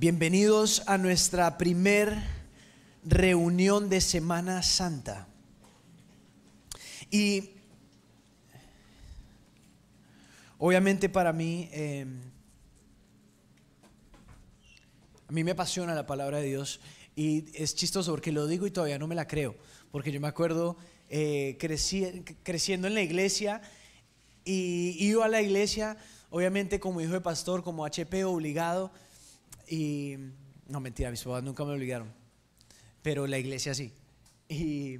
Bienvenidos a nuestra primer reunión de Semana Santa. Y obviamente para mí, em, a mí me apasiona la palabra de Dios y es chistoso porque lo digo y todavía no me la creo, porque yo me acuerdo eh, creciendo en la iglesia y iba a la iglesia, obviamente como hijo de pastor, como HP obligado y, no, mentira, mis papás nunca me obligaron, pero la iglesia sí. Y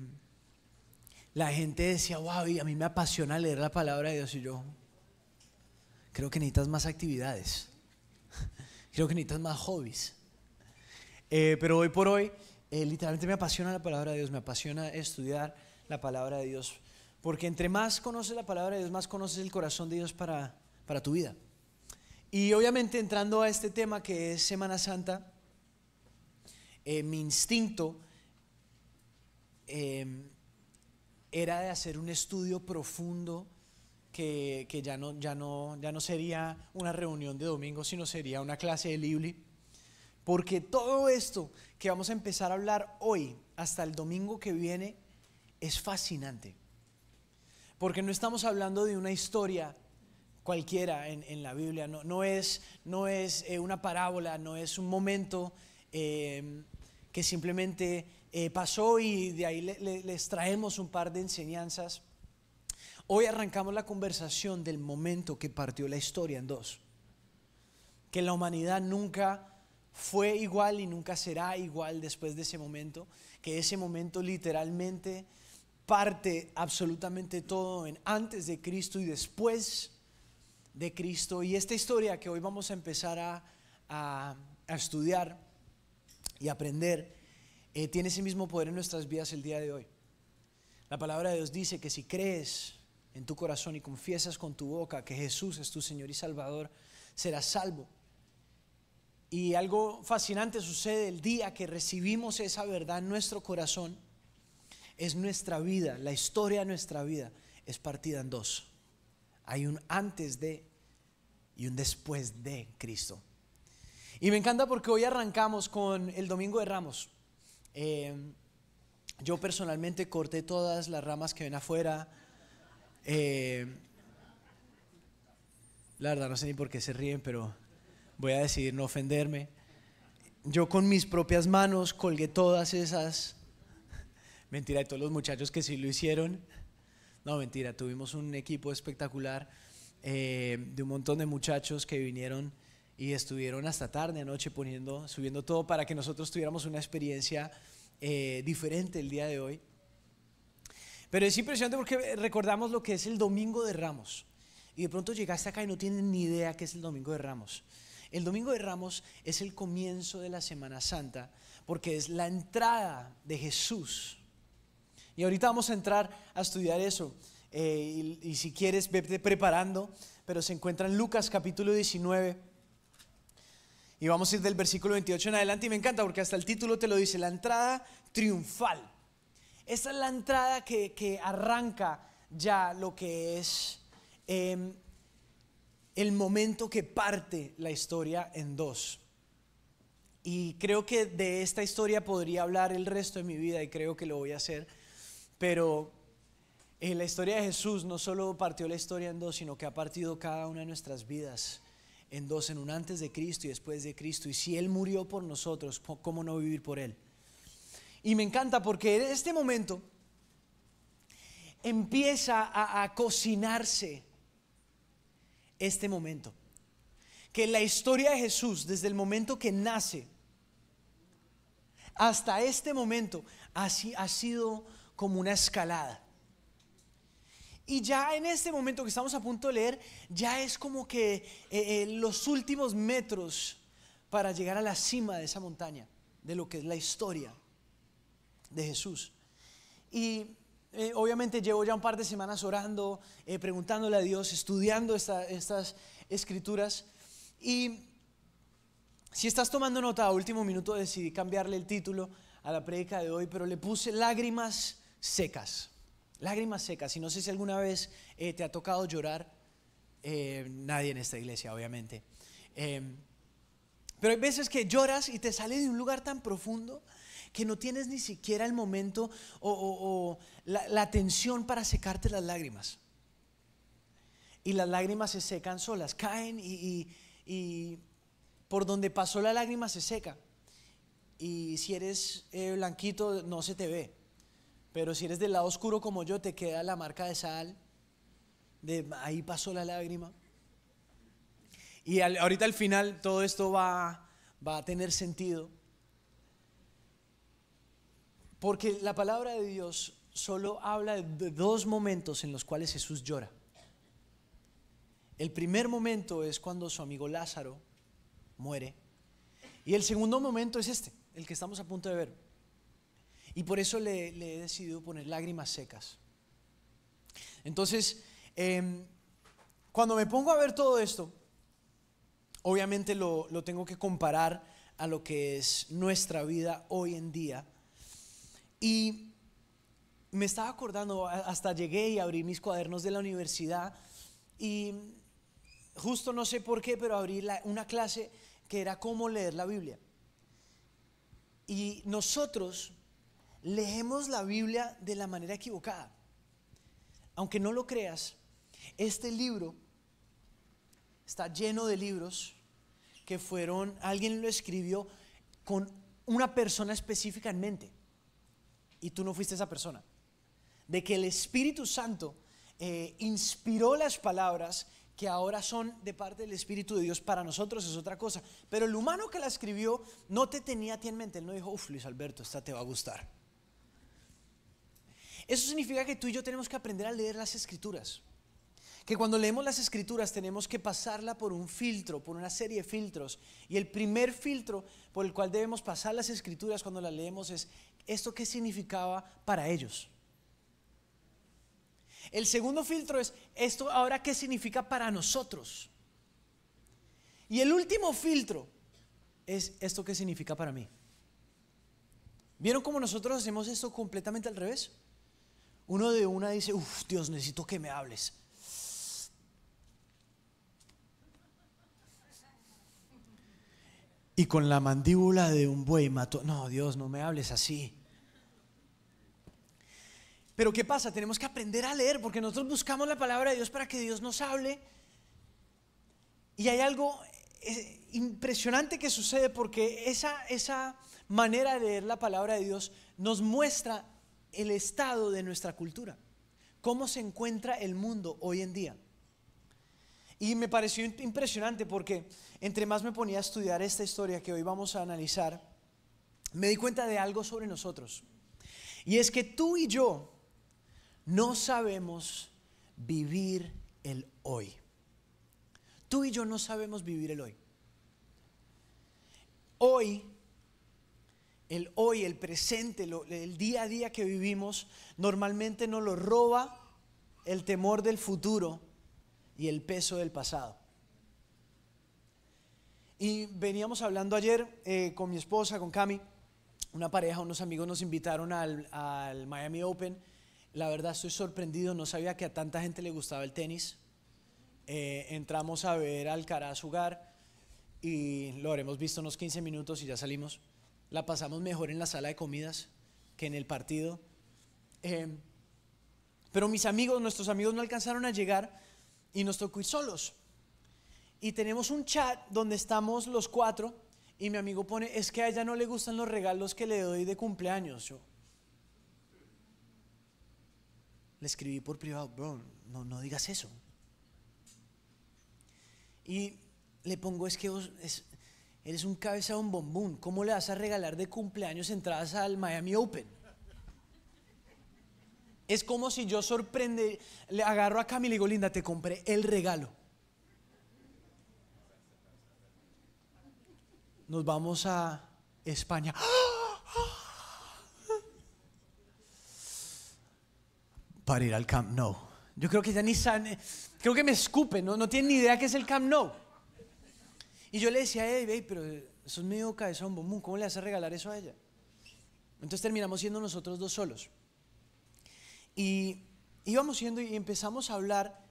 la gente decía, wow, a mí me apasiona leer la palabra de Dios y yo, creo que necesitas más actividades, creo que necesitas más hobbies. Eh, pero hoy por hoy, eh, literalmente me apasiona la palabra de Dios, me apasiona estudiar la palabra de Dios, porque entre más conoces la palabra de Dios, más conoces el corazón de Dios para tu vida. Y obviamente entrando a este tema que es Semana Santa, eh, mi instinto em, era de hacer un estudio profundo que, ya, no, ya, no, ya no sería una reunión de domingo, sino sería una clase de Libli. Porque todo esto que vamos a empezar a hablar hoy hasta el domingo que viene es fascinante. Porque no estamos hablando de una historia cualquiera en, en la Biblia, no, no es, no es eh, una parábola, no es un momento eh, que simplemente eh, pasó y de ahí les traemos un par de enseñanzas. Hoy arrancamos la conversación del momento que partió la historia en dos, que la humanidad nunca fue igual y nunca será igual después de ese momento, que ese momento literalmente parte absolutamente todo en antes de Cristo y después de Cristo. Y esta historia que hoy vamos a empezar a, estudiar y aprender eh, tiene ese mismo poder en nuestras vidas el día de hoy. La palabra de Dios dice que si crees en tu corazón y confiesas con tu boca que Jesús es tu Señor y Salvador, serás salvo. Y algo fascinante sucede el día que recibimos esa verdad en nuestro corazón. Es nuestra vida, la historia de nuestra vida es partida en dos. Hay un antes de y un después de Cristo. Y me encanta porque hoy arrancamos con el Domingo de Ramos. Em, yo personalmente corté todas las ramas que ven afuera. Em, la verdad no sé ni por qué se ríen, pero voy a decidir no ofenderme. Yo con mis propias manos colgué todas esas. Mentira, de todos los muchachos que sí lo hicieron. No, mentira, tuvimos un equipo espectacular eh, de un montón de muchachos que vinieron y estuvieron hasta tarde anoche poniendo, subiendo todo para que nosotros tuviéramos una experiencia eh, diferente el día de hoy. Pero es impresionante porque recordamos lo que es el Domingo de Ramos. Y de pronto llegaste acá y no tienes ni idea qué es el Domingo de Ramos. El Domingo de Ramos es el comienzo de la Semana Santa porque es la entrada de Jesús y ahorita vamos a entrar a estudiar eso. Eh, y, si quieres, vete preparando. Pero se encuentra en Lucas capítulo 19. Y vamos a ir del versículo 28 en adelante. Y me encanta porque hasta el título te lo dice, la entrada triunfal. Esta es la entrada que, que arranca ya lo que es em, el momento que parte la historia en dos. Y creo que de esta historia podría hablar el resto de mi vida y creo que lo voy a hacer pero en eh, la historia de Jesús no solo partió la historia en dos, sino que ha partido cada una de nuestras vidas en dos, en un antes de Cristo y después de Cristo. Y si Él murió por nosotros, ¿cómo no vivir por Él? Y me encanta porque en este momento empieza a, cocinarse este momento. Que la historia de Jesús, desde el momento que nace hasta este momento, así ha sido como una escalada. Y ya en este momento que estamos a punto de leer, ya es como que eh, eh, los últimos metros para llegar a la cima de esa montaña, de lo que es la historia de Jesús. Y eh, obviamente llevo ya un par de semanas orando, preguntándole a Dios, estudiando estas escrituras. Y si estás tomando nota, a último minuto decidí cambiarle el título a la prédica de hoy, pero le puse lágrimas secas, lágrimas secas. Y no sé si alguna vez eh, te ha tocado llorar, eh, nadie en esta iglesia, obviamente. Eh, pero hay veces que lloras y te sale de un lugar tan profundo que no tienes ni siquiera el momento o, la, atención para secarte las lágrimas. Y las lágrimas se secan solas, caen y, por donde pasó la lágrima se seca. Y si eres blanquito no se te ve. Pero si eres del lado oscuro como yo, te queda la marca de sal, de ahí pasó la lágrima. Y ahorita al final todo esto va, va a tener sentido. Porque la palabra de Dios solo habla de dos momentos en los cuales Jesús llora. El primer momento es cuando su amigo Lázaro muere. Y el segundo momento es este, el que estamos a punto de ver. Y por eso le, he decidido poner lágrimas secas. Entonces, em, cuando me pongo a ver todo esto, obviamente lo, tengo que comparar a lo que es nuestra vida hoy en día. Y me estaba acordando, hasta llegué y abrí mis cuadernos de la universidad y justo no sé por qué, pero abrí una clase que era cómo leer la Biblia. Y nosotros leemos la Biblia de la manera equivocada. Aunque no lo creas, este libro está lleno de libros que fueron, alguien lo escribió con una persona específica en mente. Y tú no fuiste esa persona. De que el Espíritu Santo eh, inspiró las palabras que ahora son de parte del Espíritu de Dios para nosotros es otra cosa. Pero el humano que la escribió no te tenía a ti en mente. Él no dijo, uff, Luis Alberto, esta te va a gustar. Eso significa que tú y yo tenemos que aprender a leer las escrituras. Que cuando leemos las escrituras tenemos que pasarla por un filtro, por una serie de filtros. Y el primer filtro por el cual debemos pasar las escrituras cuando las leemos es esto qué significaba para ellos. El segundo filtro es esto ahora qué significa para nosotros. Y el último filtro es esto qué significa para mí. ¿Vieron cómo nosotros hacemos esto completamente al revés? Uno de una dice, uff, Dios, necesito que me hables. Y con la mandíbula de un buey mató, no, Dios, no me hables así. Pero ¿qué pasa? Tenemos que aprender a leer porque nosotros buscamos la palabra de Dios para que Dios nos hable. Y hay algo eh, impresionante que sucede porque esa, esa manera de leer la palabra de Dios nos muestra el estado de nuestra cultura, cómo se encuentra el mundo hoy en día. Y me pareció impresionante porque entre más me ponía a estudiar esta historia que hoy vamos a analizar, me di cuenta de algo sobre nosotros. Y es que tú y yo no sabemos vivir el hoy. Tú y yo no sabemos vivir el hoy. Hoy el hoy, el presente, el día a día que vivimos, normalmente nos lo roba el temor del futuro y el peso del pasado. Y veníamos hablando ayer eh, con mi esposa, con Cami, una pareja, unos amigos nos invitaron al, Miami Open. La verdad estoy sorprendido, no sabía que a tanta gente le gustaba el tenis. Eh, entramos a ver al Alcaraz jugar y lo habremos visto unos 15 minutos y ya salimos la pasamos mejor en la sala de comidas que en el partido. Em, pero mis amigos, nuestros amigos no alcanzaron a llegar y nos tocó ir solos. Y tenemos un chat donde estamos los cuatro y mi amigo pone, es que a ella no le gustan los regalos que le doy de cumpleaños. Yo le escribí por privado, bro, no, no digas eso. Y le pongo, es que vos, es, Eres un cabeza un bombón. ¿Cómo le vas a regalar de cumpleaños entradas al Miami Open? Es como si yo sorprende, le agarro a Camila y digo, Linda, te compré el regalo. Nos vamos a España. Para ir al Camp No. Yo creo que ya ni saben, creo que me escupe ¿no? no tienen ni idea qué es el Camp No. Y yo le decía, a hey, pero eso es medio cabezón, bombón, ¿cómo le hace regalar eso a ella? Entonces terminamos siendo nosotros dos solos. Y íbamos siendo y empezamos a hablar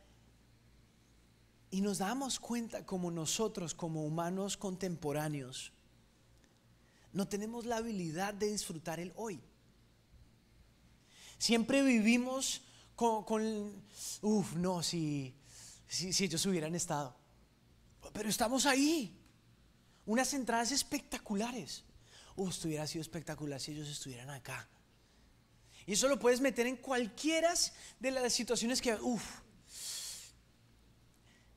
y nos damos cuenta como nosotros, como humanos contemporáneos, no tenemos la habilidad de disfrutar el hoy. Siempre vivimos con, uff, no, si ellos hubieran estado. Pero estamos ahí. Unas entradas espectaculares. Uf, estuviera sido espectacular si ellos estuvieran acá. Y eso lo puedes meter en cualquiera de las situaciones que, Uf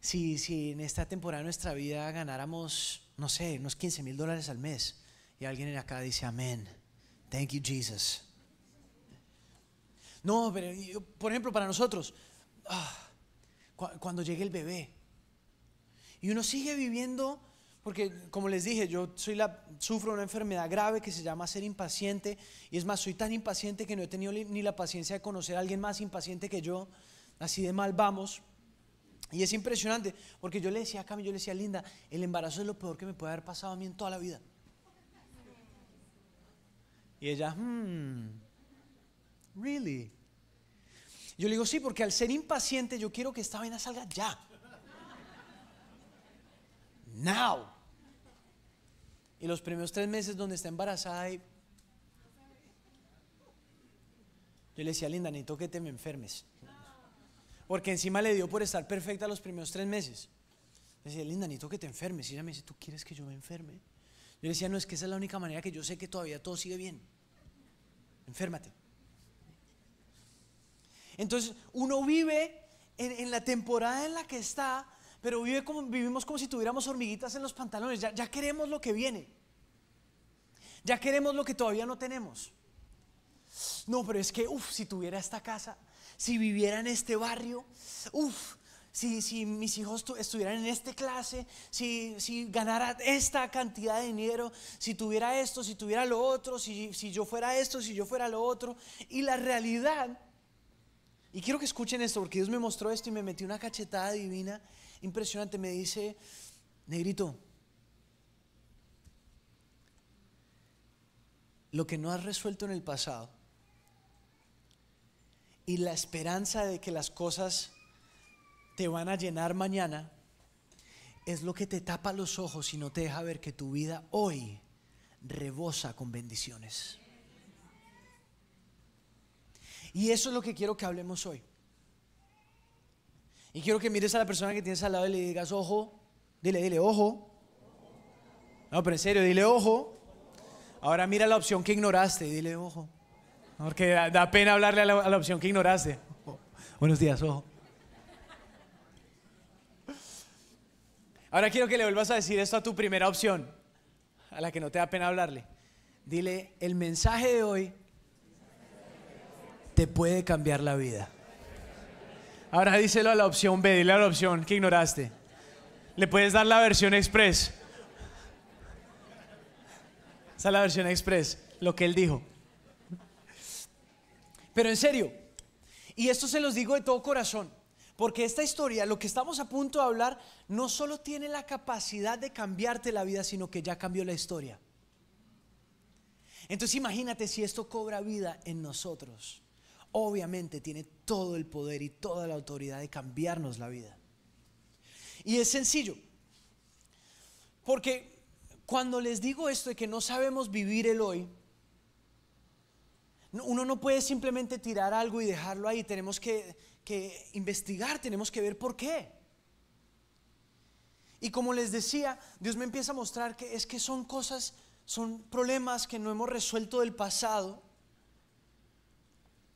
si, si en esta temporada de nuestra vida ganáramos, no sé, unos 15 mil dólares al mes, y alguien en acá dice, amén, thank you Jesus. No, pero yo, por ejemplo, para nosotros, ah, cuando llegue el bebé, y uno sigue viviendo, porque como les dije, yo soy la, sufro una enfermedad grave que se llama ser impaciente. Y es más, soy tan impaciente que no he tenido ni la paciencia de conocer a alguien más impaciente que yo. Así de mal vamos. Y es impresionante, porque yo le decía a Cami, yo le decía, Linda, el embarazo es lo peor que me puede haber pasado a mí en toda la vida. Y ella, hmm, really. Yo le digo, sí, porque al ser impaciente yo quiero que esta vaina salga ya now. Y los primeros tres meses donde está embarazada, yo le decía, Linda, necesito que te me enfermes. Porque encima le dio por estar perfecta los primeros tres meses. Le decía, Linda, necesito que te enfermes. Y ella me dice, ¿tú quieres que yo me enferme? Yo le decía, no, es que esa es la única manera que yo sé que todavía todo sigue bien. Enférmate. Entonces, uno vive en, en la temporada en la que está pero vive como, vivimos como si tuviéramos hormiguitas en los pantalones. Ya, queremos lo que viene. Ya queremos lo que todavía no tenemos. No, pero es que, uff, si tuviera esta casa, si viviera en este barrio, uff, si, mis hijos estuvieran en esta clase, si, si, ganara esta cantidad de dinero, si tuviera esto, si tuviera lo otro, si, si yo fuera esto, si yo fuera lo otro. Y la realidad, y quiero que escuchen esto porque Dios me mostró esto y me metió una cachetada divina, impresionante, me dice, negrito, lo que no has resuelto en el pasado y la esperanza de que las cosas te van a llenar mañana es lo que te tapa los ojos y no te deja ver que tu vida hoy rebosa con bendiciones. Y eso es lo que quiero que hablemos hoy. Y quiero que mires a la persona que tienes al lado y le digas, ojo, dile, dile, ojo. No, pero en serio, dile, ojo. Ahora mira la opción que ignoraste, dile, ojo. Porque da, pena hablarle a la, opción que ignoraste. Buenos días, ojo. Ahora quiero que le vuelvas a decir esto a tu primera opción, a la que no te da pena hablarle. Dile, el mensaje de hoy te puede cambiar la vida. Ahora díselo a la opción B, dile a la opción que ignoraste. Le puedes dar la versión express. Esa es la versión express, lo que él dijo. Pero en serio, y esto se los digo de todo corazón, porque esta historia, lo que estamos a punto de hablar, no solo tiene la capacidad de cambiarte la vida, sino que ya cambió la historia. Entonces imagínate si esto cobra vida en nosotros obviamente tiene todo el poder y toda la autoridad de cambiarnos la vida. Y es sencillo, porque cuando les digo esto de que no sabemos vivir el hoy, uno no puede simplemente tirar algo y dejarlo ahí, tenemos que, que investigar, tenemos que ver por qué. Y como les decía, Dios me empieza a mostrar que es que son cosas, son problemas que no hemos resuelto del pasado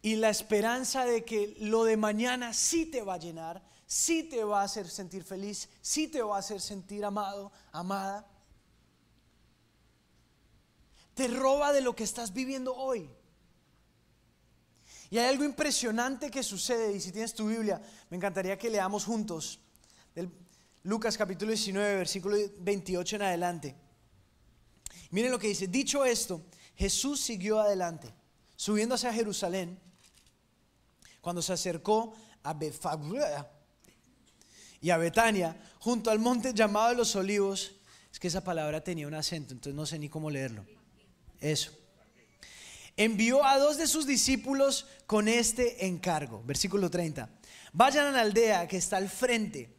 y la esperanza de que lo de mañana sí te va a llenar, sí te va a hacer sentir feliz, sí te va a hacer sentir amado, amada. Te roba de lo que estás viviendo hoy. Y hay algo impresionante que sucede, y si tienes tu Biblia, me encantaría que leamos juntos. Lucas capítulo 19, versículo 28 en adelante. Miren lo que dice, dicho esto, Jesús siguió adelante, subiendo hacia Jerusalén, cuando se acercó a Betfagua y a Betania, junto al monte llamado de los olivos, es que esa palabra tenía un acento, entonces no sé ni cómo leerlo. Eso. Envió a dos de sus discípulos con este encargo. Versículo 30. Vayan a la aldea que está al frente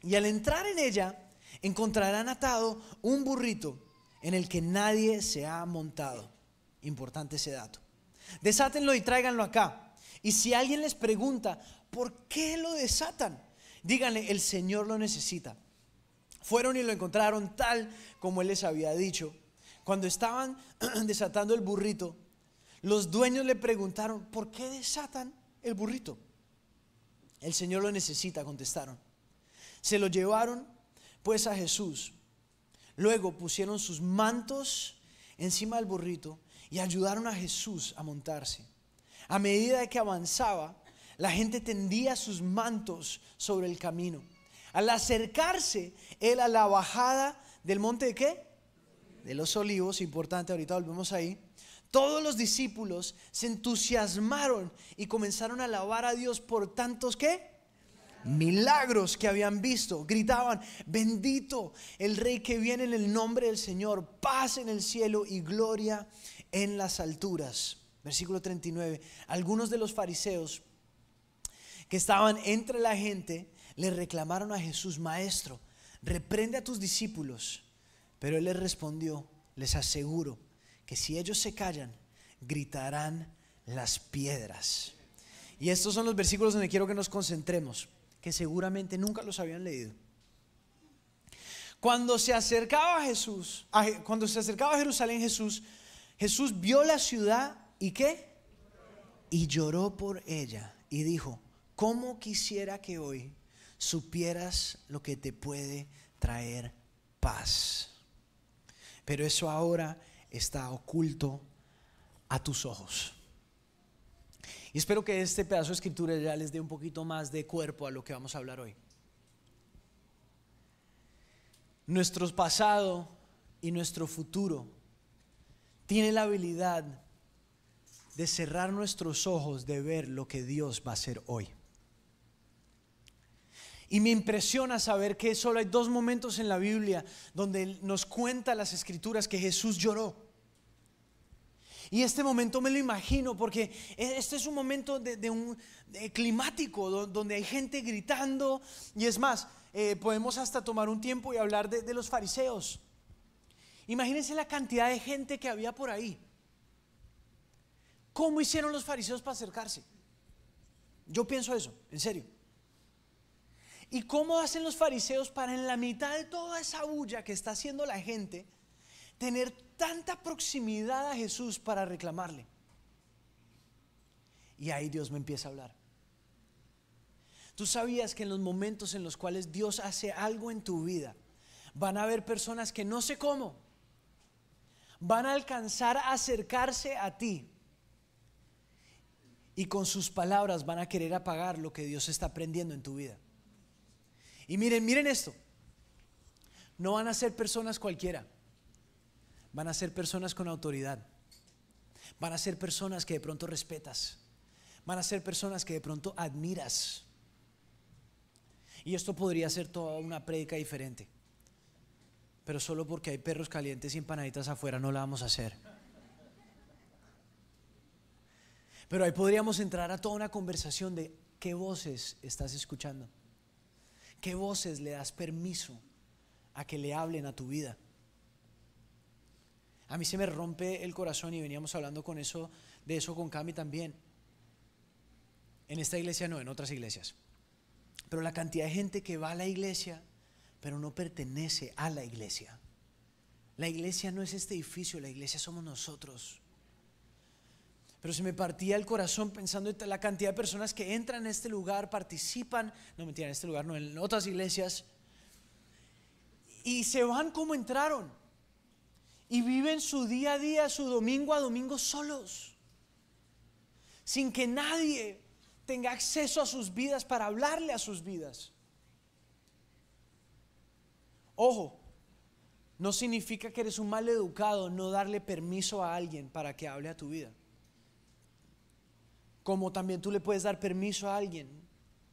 y al entrar en ella encontrarán atado un burrito en el que nadie se ha montado. Importante ese dato. Desátenlo y tráiganlo acá. Y si alguien les pregunta, ¿por qué lo desatan? Díganle, el Señor lo necesita. Fueron y lo encontraron tal como Él les había dicho. Cuando estaban desatando el burrito, los dueños le preguntaron, ¿por qué desatan el burrito? El Señor lo necesita, contestaron. Se lo llevaron pues a Jesús. Luego pusieron sus mantos encima del burrito y ayudaron a Jesús a montarse. A medida que avanzaba, la gente tendía sus mantos sobre el camino. Al acercarse él a la bajada del monte de qué? De los olivos, importante, ahorita volvemos ahí. Todos los discípulos se entusiasmaron y comenzaron a alabar a Dios por tantos qué? Milagros que habían visto. Gritaban, bendito el rey que viene en el nombre del Señor, paz en el cielo y gloria en las alturas. Versículo 39. Algunos de los fariseos que estaban entre la gente le reclamaron a Jesús, Maestro, reprende a tus discípulos. Pero él les respondió, les aseguro que si ellos se callan, gritarán las piedras. Y estos son los versículos donde quiero que nos concentremos, que seguramente nunca los habían leído. Cuando se acercaba a Jesús, cuando se acercaba a Jerusalén Jesús, Jesús vio la ciudad ¿Y qué? Y lloró por ella y dijo, ¿cómo quisiera que hoy supieras lo que te puede traer paz? Pero eso ahora está oculto a tus ojos. Y espero que este pedazo de escritura ya les dé un poquito más de cuerpo a lo que vamos a hablar hoy. Nuestro pasado y nuestro futuro tiene la habilidad de cerrar nuestros ojos, de ver lo que Dios va a hacer hoy. Y me impresiona saber que solo hay dos momentos en la Biblia donde nos cuenta las escrituras que Jesús lloró. Y este momento me lo imagino porque e, este es un momento de, un climático donde hay gente gritando y es más, eh, podemos hasta tomar un tiempo y hablar de los fariseos. Imagínense la cantidad de gente que había por ahí. ¿Cómo hicieron los fariseos para acercarse? Yo pienso eso, en serio. ¿Y cómo hacen los fariseos para en la mitad de toda esa bulla que está haciendo la gente, tener tanta proximidad a Jesús para reclamarle? Y ahí Dios me empieza a hablar. Tú sabías que en los momentos en los cuales Dios hace algo en tu vida, van a haber personas que no sé cómo, van a alcanzar a acercarse a ti y con sus palabras van a querer apagar lo que Dios está aprendiendo en tu vida. Y miren, miren esto. No van a ser personas cualquiera. Van a ser personas con autoridad. Van a ser personas que de pronto respetas. Van a ser personas que de pronto admiras. Y esto podría ser toda una prédica diferente. Pero solo porque hay perros calientes y empanaditas afuera no la vamos a hacer. Pero ahí podríamos entrar a toda una conversación de qué voces estás escuchando, qué voces le das permiso a que le hablen a tu vida. A mí se me rompe el corazón y veníamos hablando con eso, de eso con Cami también. En esta iglesia no, en otras iglesias. Pero la cantidad de gente que va a la iglesia, pero no pertenece a la iglesia. La iglesia no es este edificio, la iglesia somos nosotros. Pero se me partía el corazón pensando en la cantidad de personas que entran a este lugar, participan, no mentira, en este lugar, no, en otras iglesias, y se van como entraron. Y viven su día a día, su domingo a domingo solos, sin que nadie tenga acceso a sus vidas para hablarle a sus vidas. Ojo, no significa que eres un mal educado no darle permiso a alguien para que hable a tu vida como también tú le puedes dar permiso a alguien.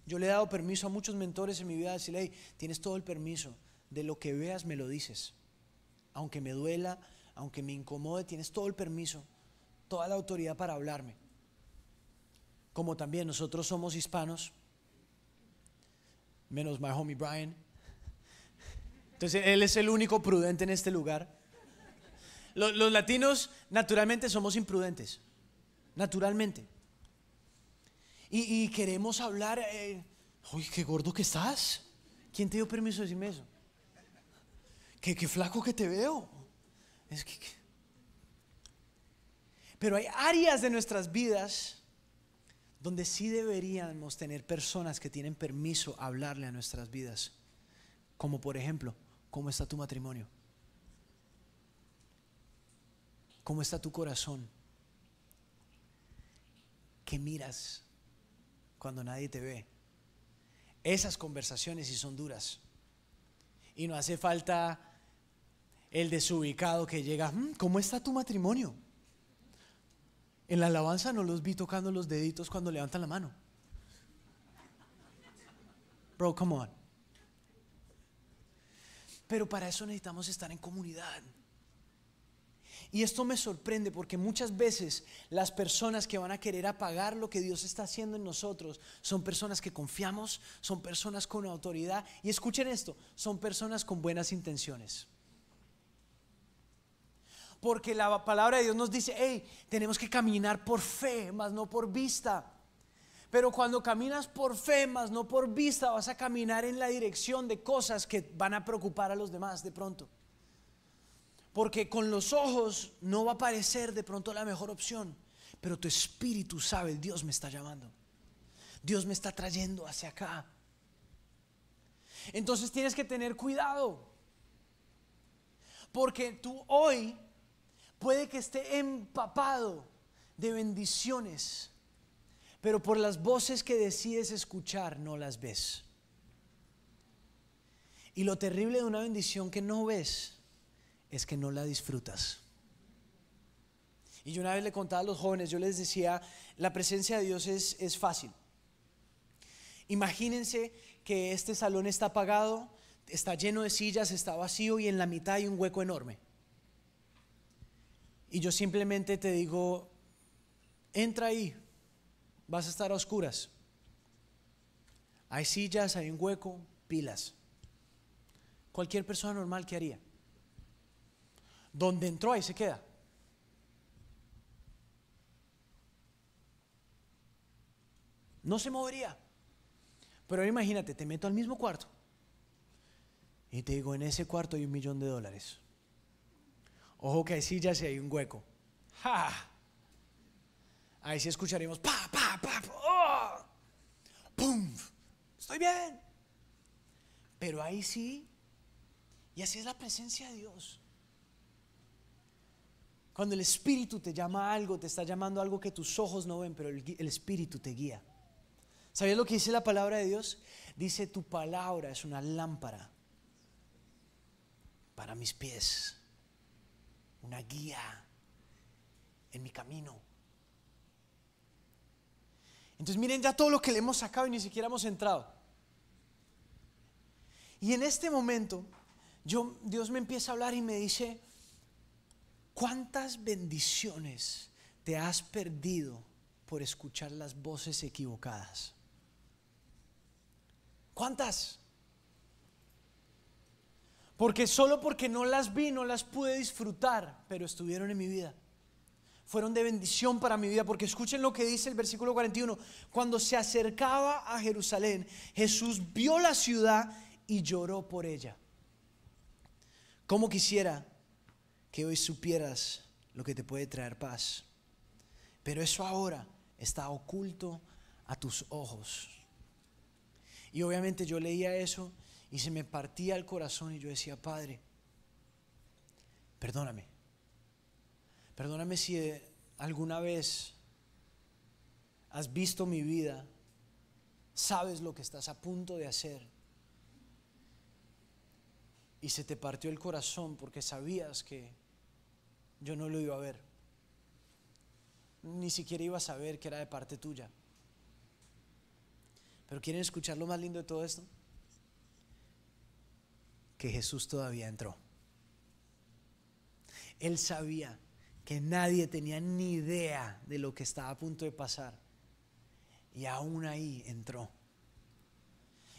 Yo le he dado permiso a muchos mentores en mi vida, decirle, hey, tienes todo el permiso, de lo que veas me lo dices. Aunque me duela, aunque me incomode, tienes todo el permiso, toda la autoridad para hablarme. Como también nosotros somos hispanos, menos my homie Brian. Entonces él es el único prudente en este lugar. los latinos naturalmente somos imprudentes, naturalmente. Y, queremos hablar, eh, uy, qué gordo que estás. ¿Quién te dio permiso de decirme eso? Qué, flaco que te veo. Es que, Pero hay áreas de nuestras vidas donde sí deberíamos tener personas que tienen permiso a hablarle a nuestras vidas. Como por ejemplo, ¿cómo está tu matrimonio? ¿Cómo está tu corazón? ¿Qué miras? cuando nadie te ve. Esas conversaciones sí son duras. Y no hace falta el desubicado que llega, mm, ¿cómo está tu matrimonio? En la alabanza no los vi tocando los deditos cuando levantan la mano. Bro, come on. Pero para eso necesitamos estar en comunidad. Y esto me sorprende porque muchas veces las personas que van a querer apagar lo que Dios está haciendo en nosotros son personas que confiamos, son personas con autoridad y escuchen esto, son personas con buenas intenciones. Porque la palabra de Dios nos dice, hey, tenemos que caminar por fe, más no por vista. Pero cuando caminas por fe, más no por vista, vas a caminar en la dirección de cosas que van a preocupar a los demás de pronto. Porque con los ojos no va a parecer de pronto la mejor opción, pero tu espíritu sabe, Dios me está llamando. Dios me está trayendo hacia acá. Entonces tienes que tener cuidado. Porque tú hoy puede que esté empapado de bendiciones, pero por las voces que decides escuchar no las ves. Y lo terrible de una bendición que no ves es que no la disfrutas. Y yo una vez le contaba a los jóvenes, yo les decía, la presencia de Dios es, fácil. Imagínense que este salón está apagado, está lleno de sillas, está vacío y en la mitad hay un hueco enorme. Y yo simplemente te digo, entra ahí, vas a estar a oscuras. Hay sillas, hay un hueco, pilas. Cualquier persona normal, que haría? Donde entró ahí se queda. No se movería. Pero imagínate, te meto al mismo cuarto. Y te digo, en ese cuarto hay un millón de dólares. Ojo que sí ya se hay un hueco. Ahí sí escucharemos, ¡pa, pa, pa! pa oh. ¡Pum! ¡Estoy bien! Pero ahí sí, y así es la presencia de Dios. Cuando el Espíritu te llama a algo, te está llamando a algo que tus ojos no ven, pero el, Espíritu te guía. ¿Sabías lo que dice la palabra de Dios? Dice, tu palabra es una lámpara para mis pies, una guía en mi camino. Entonces miren ya todo lo que le hemos sacado y ni siquiera hemos entrado. Y en este momento, yo, Dios me empieza a hablar y me dice, ¿Cuántas bendiciones te has perdido por escuchar las voces equivocadas? ¿Cuántas? Porque solo porque no las vi, no las pude disfrutar, pero estuvieron en mi vida. Fueron de bendición para mi vida, porque escuchen lo que dice el versículo 41. Cuando se acercaba a Jerusalén, Jesús vio la ciudad y lloró por ella. Como quisiera que hoy supieras lo que te puede traer paz. Pero eso ahora está oculto a tus ojos. Y obviamente yo leía eso y se me partía el corazón y yo decía, Padre, perdóname. Perdóname si eh, alguna vez has visto mi vida, sabes lo que estás a punto de hacer y se te partió el corazón porque sabías que yo no lo iba a ver. Ni siquiera iba a saber que era de parte tuya. Pero ¿quieren escuchar lo más lindo de todo esto? Que Jesús todavía entró. Él sabía que nadie tenía ni idea de lo que estaba a punto de pasar. Y aún ahí entró.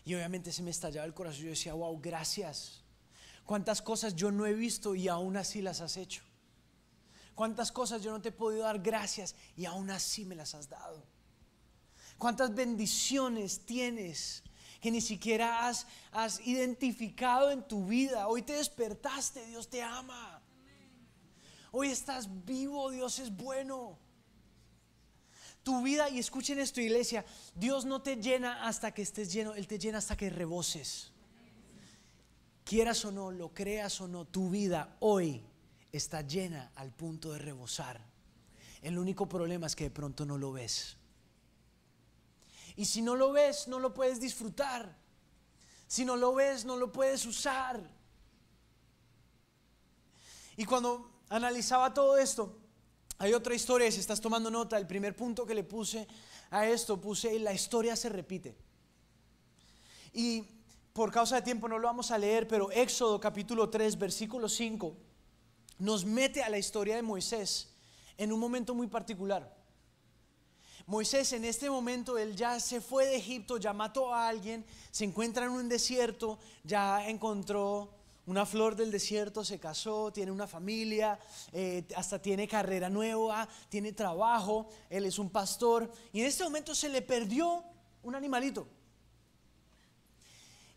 Y obviamente se me estallaba el corazón. Yo decía, wow, gracias. ¿Cuántas cosas yo no he visto y aún así las has hecho? ¿Cuántas cosas yo no te he podido dar gracias y aún así me las has dado? ¿Cuántas bendiciones tienes que ni siquiera has, identificado en tu vida? Hoy te despertaste, Dios te ama. Hoy estás vivo, Dios es bueno. Tu vida, y escuchen esto iglesia, Dios no te llena hasta que estés lleno, Él te llena hasta que reboses. Quieras o no, lo creas o no, tu vida hoy está llena al punto de rebosar. El único problema es que de pronto no lo ves. Y si no lo ves, no lo puedes disfrutar. Si no lo ves, no lo puedes usar. Y cuando analizaba todo esto, hay otra historia, si estás tomando nota, el primer punto que le puse a esto, puse y la historia se repite. Y por causa de tiempo no lo vamos a leer, pero Éxodo capítulo 3, versículo 5, nos mete a la historia de Moisés en un momento muy particular. Moisés en este momento, él ya se fue de Egipto, ya mató a alguien, se encuentra en un desierto, ya encontró una flor del desierto, se casó, tiene una familia, eh, hasta tiene carrera nueva, tiene trabajo, él es un pastor. Y en este momento se le perdió un animalito.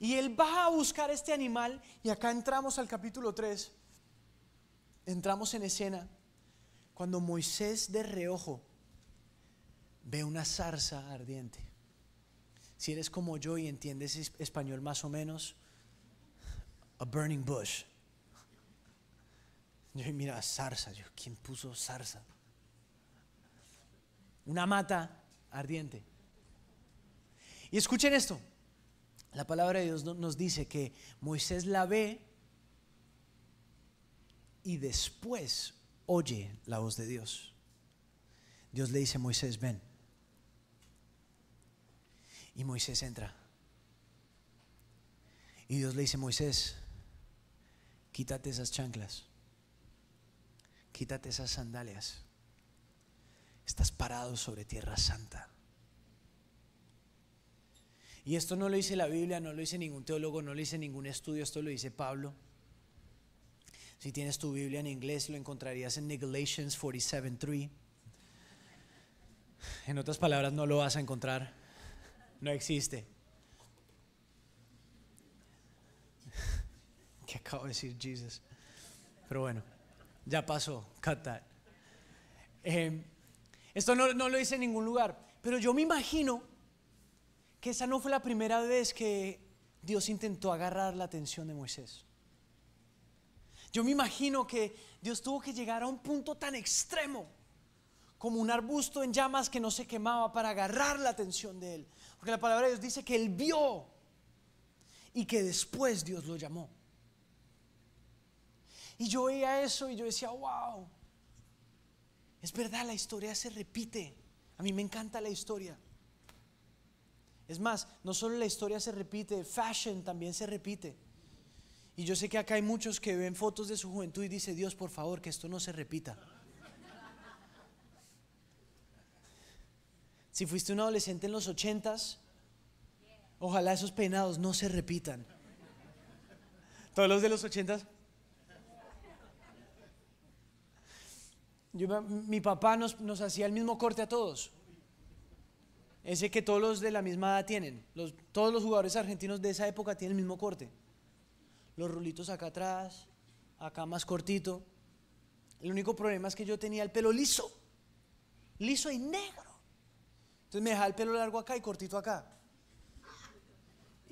Y él va a buscar este animal y acá entramos al capítulo 3. Entramos en escena cuando Moisés de reojo ve una zarza ardiente. Si eres como yo y entiendes español más o menos, a burning bush. Yo mira, zarza, ¿quién puso zarza? Una mata ardiente. Y escuchen esto, la palabra de Dios nos dice que Moisés la ve y después oye la voz de Dios. Dios le dice a Moisés, ven. Y Moisés entra. Y Dios le dice, Moisés, quítate esas chanclas, quítate esas sandalias. Estás parado sobre tierra santa. Y esto no lo dice la Biblia, no lo dice ningún teólogo, no lo dice ningún estudio, esto lo dice Pablo. Si tienes tu Biblia en inglés, lo encontrarías en Galatians 47:3. En otras palabras, no lo vas a encontrar. No existe. ¿Qué acabo de decir, Jesus? Pero bueno, ya pasó. Cut that. Em, esto no, no lo dice en ningún lugar. Pero yo me imagino que esa no fue la primera vez que Dios intentó agarrar la atención de Moisés. Yo me imagino que Dios tuvo que llegar a un punto tan extremo como un arbusto en llamas que no se quemaba para agarrar la atención de él. Porque la palabra de Dios dice que él vio y que después Dios lo llamó. Y yo oía eso y yo decía, wow, es verdad, la historia se repite. A mí me encanta la historia. Es más, no solo la historia se repite, fashion también se repite. Y yo sé que acá hay muchos que ven fotos de su juventud y dice, Dios, por favor, que esto no se repita. Si fuiste un adolescente en los ochentas, ojalá esos peinados no se repitan. Todos los de los ochentas. mi papá nos hacía el mismo corte a todos. Ese que todos los de la misma edad tienen. Los, todos los jugadores argentinos de esa época tienen el mismo corte. Los rulitos acá atrás, acá más cortito. El único problema es que yo tenía el pelo liso. Liso y negro. Entonces me dejaba el pelo largo acá y cortito acá.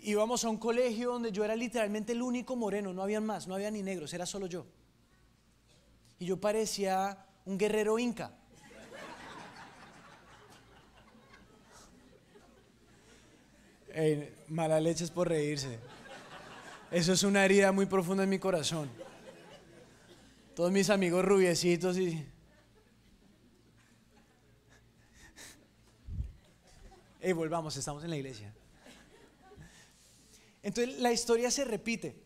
Íbamos a un colegio donde yo era literalmente el único moreno, no había más, no había ni negros, era solo yo. Y yo parecía un guerrero inca. mala leche es por reírse. Eso es una herida muy profunda en mi corazón. Todos mis amigos rubiecitos y... y volvamos, estamos en la iglesia. Entonces la historia se repite,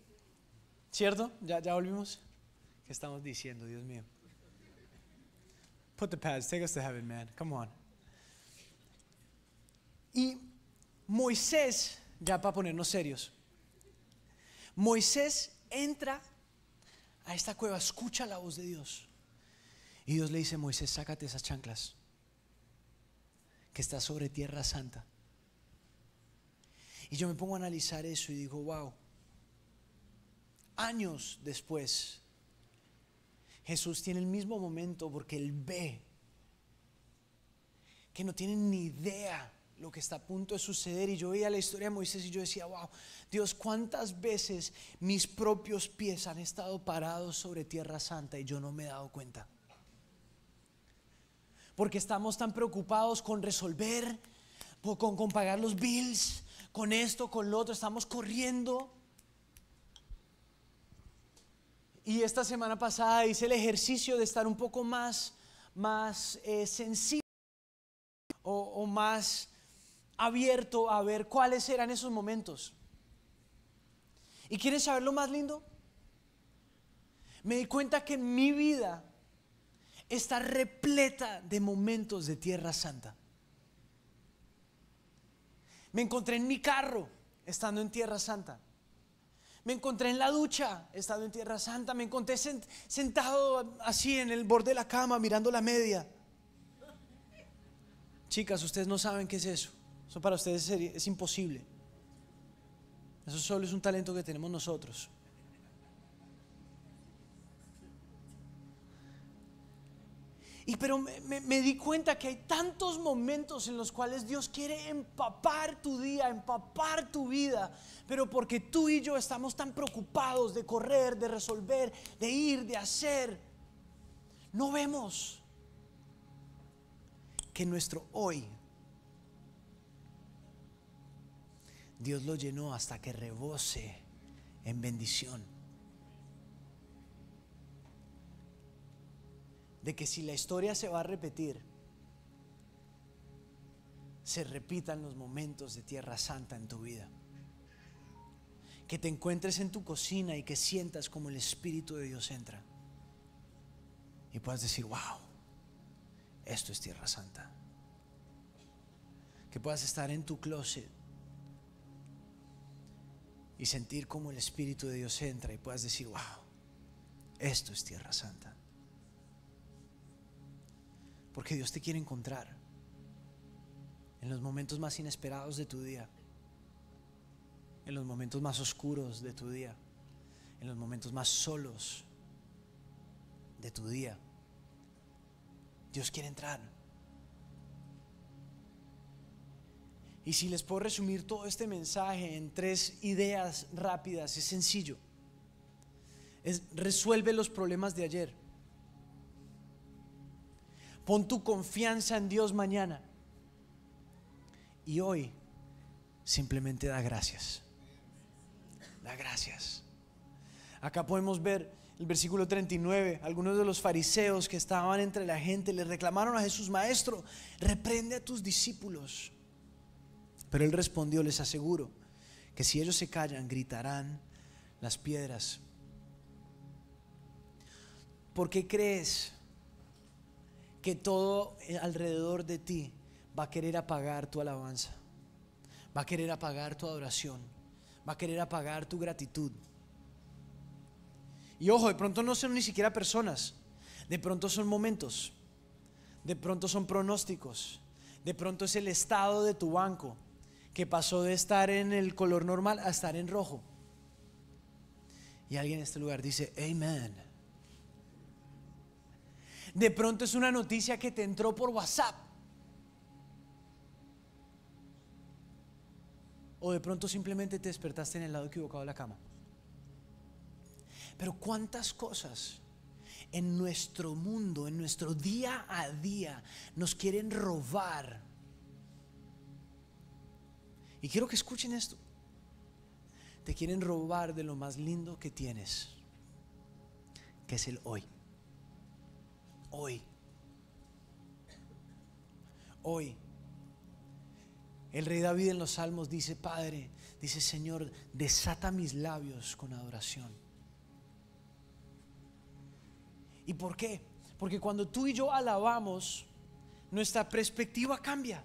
¿cierto? ¿Ya, ya volvimos? ¿Qué estamos diciendo, Dios mío? Put the pads, take us to heaven, man. Come on. Y Moisés, ya para ponernos serios, Moisés entra a esta cueva, escucha la voz de Dios. Y Dios le dice, Moisés, sácate esas chanclas, que está sobre tierra santa. Y yo me pongo a analizar eso y digo, wow, años después, Jesús tiene el mismo momento porque él ve que no tienen ni idea lo que está a punto de suceder. Y yo veía la historia de Moisés y yo decía, wow, Dios, cuántas veces mis propios pies han estado parados sobre tierra santa y yo no me he dado cuenta. Porque estamos tan preocupados con resolver, con, con pagar los bills, con esto, con lo otro, estamos corriendo. Y esta semana pasada hice el ejercicio de estar un poco más, más eh, sensible o más abierto a ver cuáles eran esos momentos. ¿Y quieres saber lo más lindo? Me di cuenta que mi vida está repleta de momentos de Tierra Santa. Me encontré en mi carro estando en Tierra Santa. Me encontré en la ducha estando en Tierra Santa. Me encontré sentado así en el borde de la cama mirando la media. Chicas, ustedes no saben qué es eso. Eso para ustedes es imposible. Eso solo es un talento que tenemos nosotros. Y pero me, me, di cuenta que hay tantos momentos en los cuales Dios quiere empapar tu día, empapar tu vida, pero porque tú y yo estamos tan preocupados de correr, de resolver, de ir, de hacer, no vemos que nuestro hoy Dios lo llenó hasta que rebose en bendición. De que si la historia se va a repetir, se repitan los momentos de tierra santa en tu vida. Que te encuentres en tu cocina y que sientas como el Espíritu de Dios entra. Y puedas decir, wow, esto es tierra santa. Que puedas estar en tu closet y sentir cómo el Espíritu de Dios entra y puedas decir, wow, esto es tierra santa. Porque Dios te quiere encontrar en los momentos más inesperados de tu día, en los momentos más oscuros de tu día, en los momentos más solos de tu día. Dios quiere entrar. Y si les puedo resumir todo este mensaje en tres ideas rápidas, es sencillo. Es resuelve los problemas de ayer. Pon tu confianza en Dios mañana. Y hoy simplemente da gracias. Da gracias. Acá podemos ver el versículo 39. Algunos de los fariseos que estaban entre la gente le reclamaron a Jesús, Maestro, reprende a tus discípulos. Pero él respondió, les aseguro que si ellos se callan, gritarán las piedras. ¿Por qué crees que todo alrededor de ti va a querer apagar tu alabanza? Va a querer apagar tu adoración, va a querer apagar tu gratitud. Y ojo, de pronto no son ni siquiera personas, de pronto son momentos, de pronto son pronósticos, de pronto es el estado de tu banco, que pasó de estar en el color normal a estar en rojo. Y alguien en este lugar dice, Amen De pronto es una noticia que te entró por WhatsApp. O de pronto simplemente te despertaste en el lado equivocado de la cama. Pero cuántas cosas en nuestro mundo, en nuestro día a día, nos quieren robar y quiero que escuchen esto. Te quieren robar de lo más lindo que tienes, que es el hoy. Hoy. Hoy. El rey David en los salmos dice, Padre, dice Señor, desata mis labios con adoración. ¿Y por qué? Porque cuando tú y yo alabamos, nuestra perspectiva cambia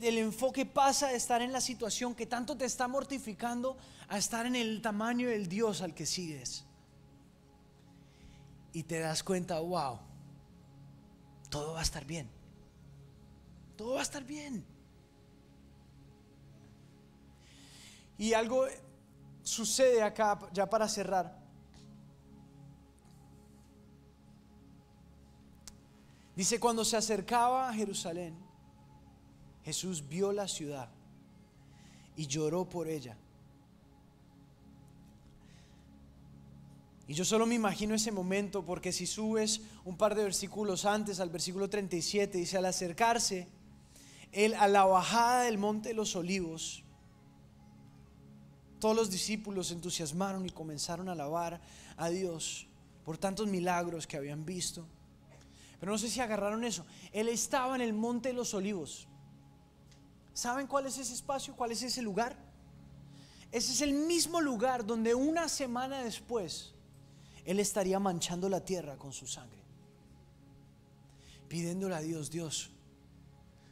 el enfoque pasa de estar en la situación que tanto te está mortificando a estar en el tamaño del Dios al que sigues. Y te das cuenta, wow, todo va a estar bien. Todo va a estar bien. Y algo sucede acá, ya para cerrar. Dice, cuando se acercaba a Jerusalén, Jesús vio la ciudad y lloró por ella. Y yo solo me imagino ese momento porque si subes un par de versículos antes al versículo 37, dice, al acercarse, él a la bajada del monte de los olivos, todos los discípulos se entusiasmaron y comenzaron a alabar a Dios por tantos milagros que habían visto. Pero no sé si agarraron eso. Él estaba en el monte de los olivos. ¿Saben cuál es ese espacio? ¿Cuál es ese lugar? Ese es el mismo lugar donde una semana después Él estaría manchando la tierra con su sangre. Pidiéndole a Dios, Dios,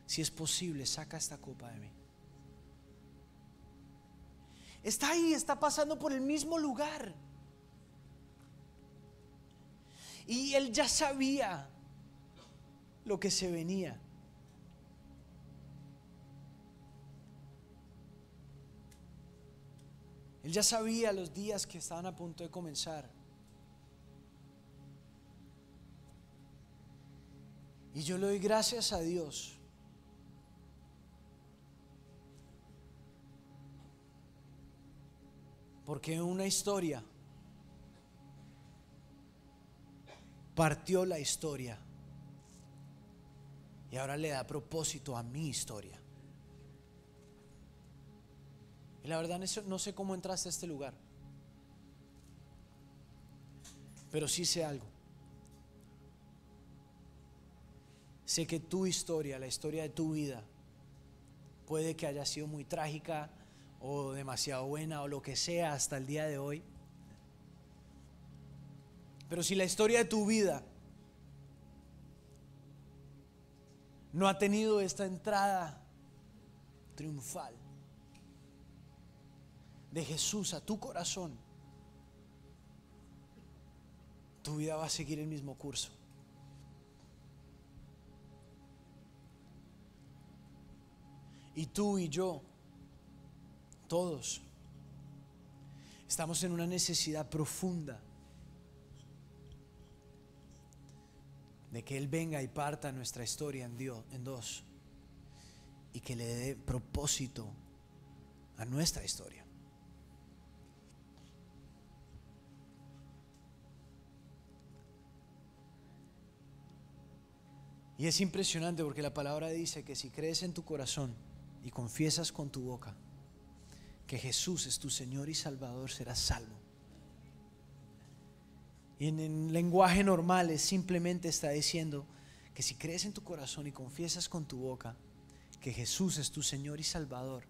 si es posible, saca esta copa de mí. Está ahí, está pasando por el mismo lugar. Y él ya sabía lo que se venía. Él ya sabía los días que estaban a punto de comenzar. Y yo le doy gracias a Dios. Porque una historia partió la historia y ahora le da propósito a mi historia la verdad no sé cómo entraste a este lugar. Pero sí sé algo. Sé que tu historia, la historia de tu vida, puede que haya sido muy trágica o demasiado buena o lo que sea hasta el día de hoy. Pero si la historia de tu vida no ha tenido esta entrada triunfal, de Jesús a tu corazón, tu vida va a seguir el mismo curso. Y tú y yo, todos, estamos en una necesidad profunda de que Él venga y parta nuestra historia en, Dios, en dos y que le dé propósito a nuestra historia. Y es impresionante porque la palabra dice que si crees en tu corazón y confiesas con tu boca que Jesús es tu Señor y Salvador, serás salvo. Y en lenguaje normal es simplemente está diciendo que si crees en tu corazón y confiesas con tu boca que Jesús es tu Señor y Salvador,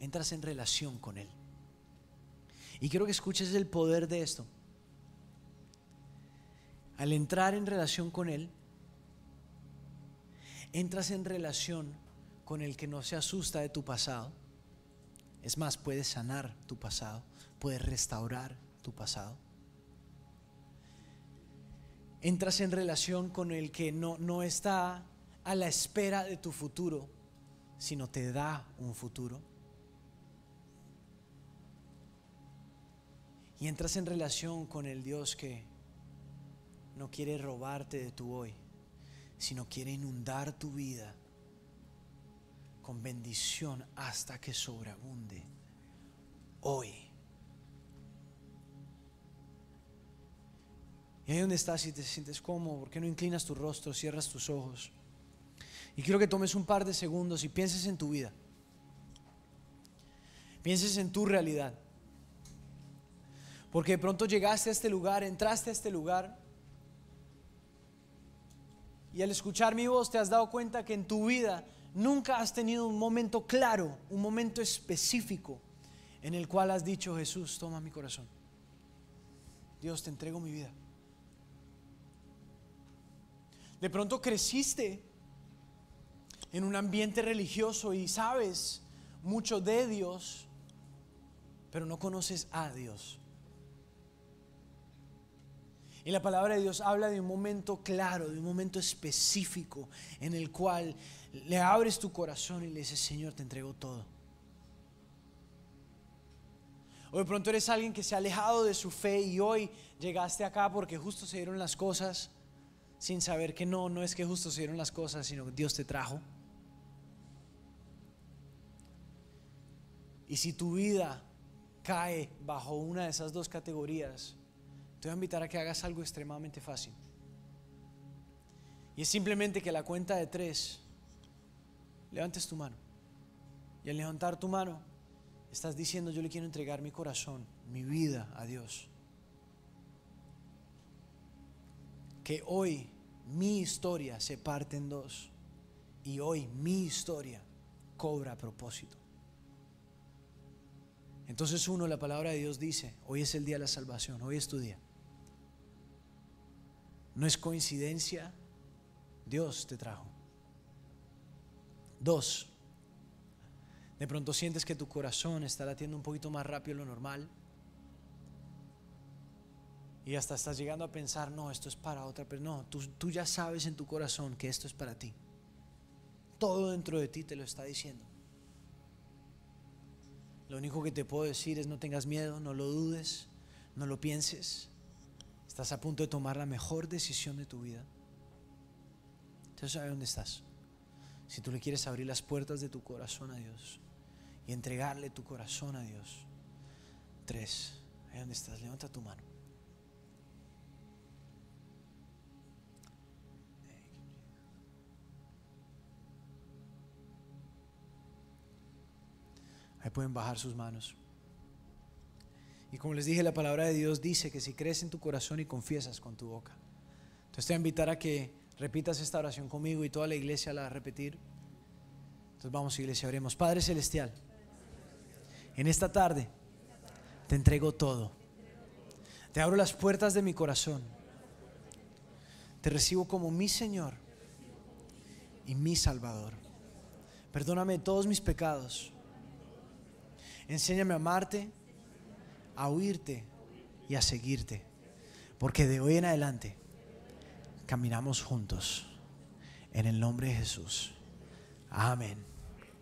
entras en relación con Él. Y quiero que escuches el poder de esto. Al entrar en relación con Él, entras en relación con el que no se asusta de tu pasado. Es más, puedes sanar tu pasado, puedes restaurar tu pasado. Entras en relación con el que no, no está a la espera de tu futuro, sino te da un futuro. Y entras en relación con el Dios que no quiere robarte de tu hoy, sino quiere inundar tu vida con bendición hasta que sobreabunde. Hoy. Y ahí donde estás, si te sientes cómodo, ¿por qué no inclinas tu rostro, cierras tus ojos? Y quiero que tomes un par de segundos y pienses en tu vida. Pienses en tu realidad. Porque de pronto llegaste a este lugar, entraste a este lugar y al escuchar mi voz te has dado cuenta que en tu vida nunca has tenido un momento claro, un momento específico en el cual has dicho, Jesús, toma mi corazón. Dios, te entrego mi vida. De pronto creciste en un ambiente religioso y sabes mucho de Dios, pero no conoces a Dios. Y la palabra de Dios habla de un momento claro, de un momento específico en el cual le abres tu corazón y le dices, Señor, te entrego todo. O de pronto eres alguien que se ha alejado de su fe y hoy llegaste acá porque justo se dieron las cosas, sin saber que no, no es que justo se dieron las cosas, sino que Dios te trajo. Y si tu vida cae bajo una de esas dos categorías, te voy a invitar a que hagas algo extremadamente fácil. Y es simplemente que a la cuenta de tres levantes tu mano. Y al levantar tu mano, estás diciendo, yo le quiero entregar mi corazón, mi vida a Dios. Que hoy mi historia se parte en dos. Y hoy mi historia cobra propósito. Entonces uno, la palabra de Dios dice, hoy es el día de la salvación, hoy es tu día. No es coincidencia. Dios te trajo. Dos, de pronto sientes que tu corazón está latiendo un poquito más rápido de lo normal. Y hasta estás llegando a pensar, no, esto es para otra persona. No, tú, tú ya sabes en tu corazón que esto es para ti. Todo dentro de ti te lo está diciendo. Lo único que te puedo decir es no tengas miedo, no lo dudes, no lo pienses. Estás a punto de tomar la mejor decisión de tu vida. Entonces dónde estás. Si tú le quieres abrir las puertas de tu corazón a Dios y entregarle tu corazón a Dios. Tres, ahí donde estás, levanta tu mano. Ahí pueden bajar sus manos. Y como les dije, la palabra de Dios dice que si crees en tu corazón y confiesas con tu boca. Entonces te voy a invitar a que repitas esta oración conmigo y toda la iglesia la va a repetir. Entonces vamos, iglesia, oremos. Padre Celestial, en esta tarde te entrego todo. Te abro las puertas de mi corazón. Te recibo como mi Señor y mi Salvador. Perdóname todos mis pecados. Enséñame a amarte a oírte y a seguirte. Porque de hoy en adelante caminamos juntos. En el nombre de Jesús. Amén.